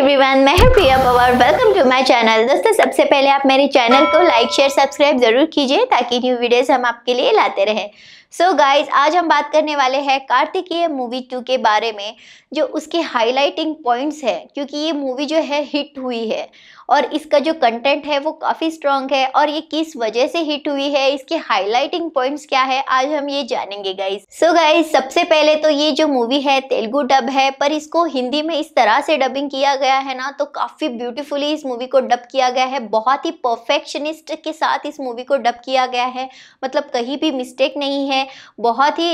everyone मैं हूं Priya Pawar welcome to my channel दोस्तों सबसे पहले आप मेरे चैनल को लाइक शेयर सब्सक्राइब ज़रूर कीजिए ताकि न्यू वीडियोस हम आपके लिए लाते रहें सो so गाइस आज हम बात करने वाले हैं कार्तिकीय मूवी टू के बारे में जो उसके हाइलाइटिंग पॉइंट्स है क्योंकि ये मूवी जो है हिट हुई है और इसका जो कंटेंट है वो काफ़ी स्ट्रॉन्ग है और ये किस वजह से हिट हुई है इसके हाइलाइटिंग पॉइंट्स क्या है आज हम ये जानेंगे गाइज सो so गाइज सबसे पहले तो ये जो मूवी है तेलुगू डब है पर इसको हिंदी में इस तरह से डबिंग किया गया गया है ना तो काफ़ी ब्यूटीफुली इस मूवी को डब किया गया है बहुत ही परफेक्शनिस्ट के साथ इस मूवी को डब किया गया है मतलब कहीं भी मिस्टेक नहीं है बहुत ही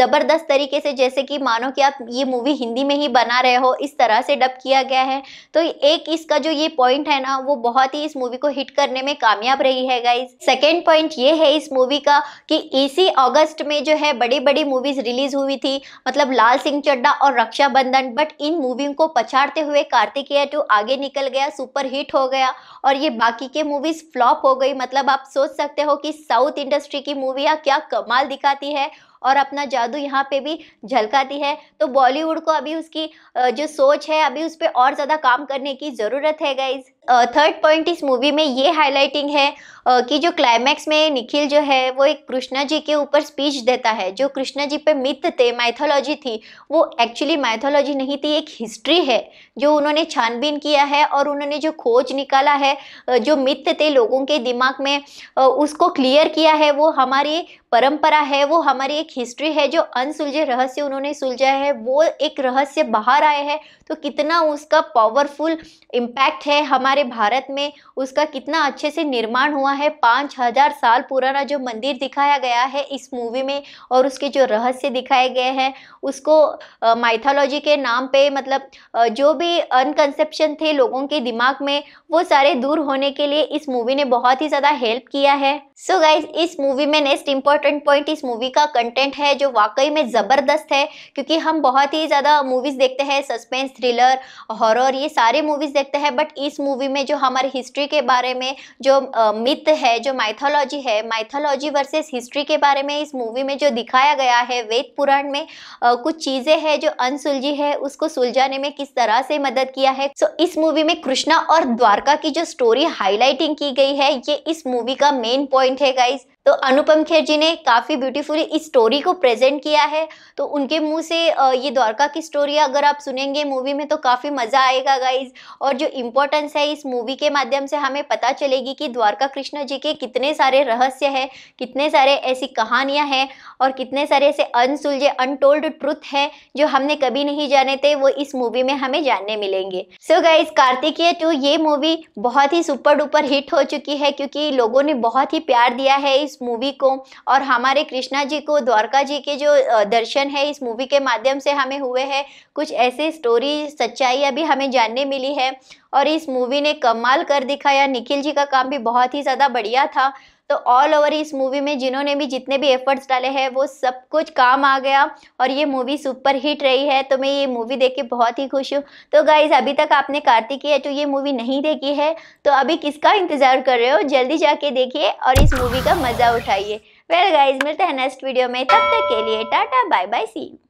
ज़बरदस्त तरीके से जैसे कि मानो कि आप ये मूवी हिंदी में ही बना रहे हो इस तरह से डब किया गया है तो एक इसका जो ये पॉइंट है ना वो बहुत ही इस मूवी को हिट करने में कामयाब रही है गाइज सेकेंड पॉइंट ये है इस मूवी का कि इसी अगस्त में जो है बड़ी बड़ी मूवीज रिलीज हुई थी मतलब लाल सिंह चड्डा और रक्षाबंधन बट इन मूवी को पछाड़ते हुए कार कार्तिकेय टू आगे निकल गया सुपर हिट हो गया और ये बाकी के मूवीज फ्लॉप हो गई मतलब आप सोच सकते हो कि साउथ इंडस्ट्री की मूवियाँ क्या कमाल दिखाती है और अपना जादू यहाँ पे भी झलकाती है तो बॉलीवुड को अभी उसकी जो सोच है अभी उस पर और ज़्यादा काम करने की ज़रूरत है गाइज़ थर्ड पॉइंट इस मूवी में ये हाईलाइटिंग है कि जो क्लाइमैक्स में निखिल जो है वो एक कृष्णा जी के ऊपर स्पीच देता है जो कृष्णा जी पे मिथ थे माइथोलॉजी थी वो एक्चुअली माइथोलॉजी नहीं थी एक हिस्ट्री है जो उन्होंने छानबीन किया है और उन्होंने जो खोज निकाला है जो मिथ थे लोगों के दिमाग में उसको क्लियर किया है वो हमारी परंपरा है वो हमारी एक हिस्ट्री है जो अनसुलझे रहस्य उन्होंने सुलझा है वो एक रहस्य बाहर आए है तो कितना उसका पावरफुल इम्पैक्ट है हमारे हमारे भारत में उसका कितना अच्छे से निर्माण हुआ है पाँच हजार साल पुराना जो मंदिर दिखाया गया है इस मूवी में और उसके जो रहस्य दिखाए गए हैं उसको माइथोलॉजी के नाम पे मतलब जो भी अनकंसेप्शन थे लोगों के दिमाग में वो सारे दूर होने के लिए इस मूवी ने बहुत ही ज़्यादा हेल्प किया है सो so गाइज इस मूवी में नेक्स्ट इंपॉर्टेंट पॉइंट इस मूवी का कंटेंट है जो वाकई में ज़बरदस्त है क्योंकि हम बहुत ही ज़्यादा मूवीज़ देखते हैं सस्पेंस थ्रिलर हॉरर ये सारे मूवीज़ देखते हैं बट इस मूवी मूवी में जो हमारे हिस्ट्री के बारे में जो मिथ है जो माइथोलॉजी है माइथोलॉजी वर्सेस हिस्ट्री के बारे में इस मूवी में जो दिखाया गया है वेद पुराण में कुछ चीज़ें हैं जो अनसुलझी है उसको सुलझाने में किस तरह से मदद किया है सो so, इस मूवी में कृष्णा और द्वारका की जो स्टोरी हाईलाइटिंग की गई है ये इस मूवी का मेन पॉइंट है गाइज तो अनुपम खेर जी ने काफ़ी ब्यूटीफुली इस स्टोरी को प्रेजेंट किया है तो उनके मुंह से ये द्वारका की स्टोरी अगर आप सुनेंगे मूवी में तो काफ़ी मज़ा आएगा गाइज और जो इम्पोर्टेंस है इस मूवी के माध्यम से हमें पता चलेगी कि द्वारका कृष्ण जी के कितने सारे रहस्य है कितने सारे ऐसी कहानियाँ हैं और कितने सारे ऐसे अनसुलझे अनटोल्ड ट्रुथ हैं जो हमने कभी नहीं जाने थे वो इस मूवी में हमें जानने मिलेंगे so so guys Kartikeya two ये मूवी बहुत ही सुपर डुपर हिट हो चुकी है क्योंकि लोगों ने बहुत ही प्यार दिया है इस मूवी को और हमारे कृष्णा जी को द्वारका जी के जो दर्शन है इस मूवी के माध्यम से हमें हुए हैं कुछ ऐसे स्टोरी सच्चाइयाँ भी हमें जानने मिली है और इस मूवी ने कमाल कर दिखाया निखिल जी का काम भी बहुत ही ज़्यादा बढ़िया था तो ऑल ओवर इस मूवी में जिन्होंने भी जितने भी एफर्ट्स डाले हैं वो सब कुछ काम आ गया और ये मूवी सुपर हिट रही है तो मैं ये मूवी देख के बहुत ही खुश हूँ तो गाइज अभी तक आपने कार्तिक की है तो ये मूवी नहीं देखी है तो अभी किसका इंतज़ार कर रहे हो जल्दी जाके देखिए और इस मूवी का मज़ा उठाइए वेल गाइज मिलते हैं नेक्स्ट वीडियो में तब तक के लिए टाटा बाय बाय सी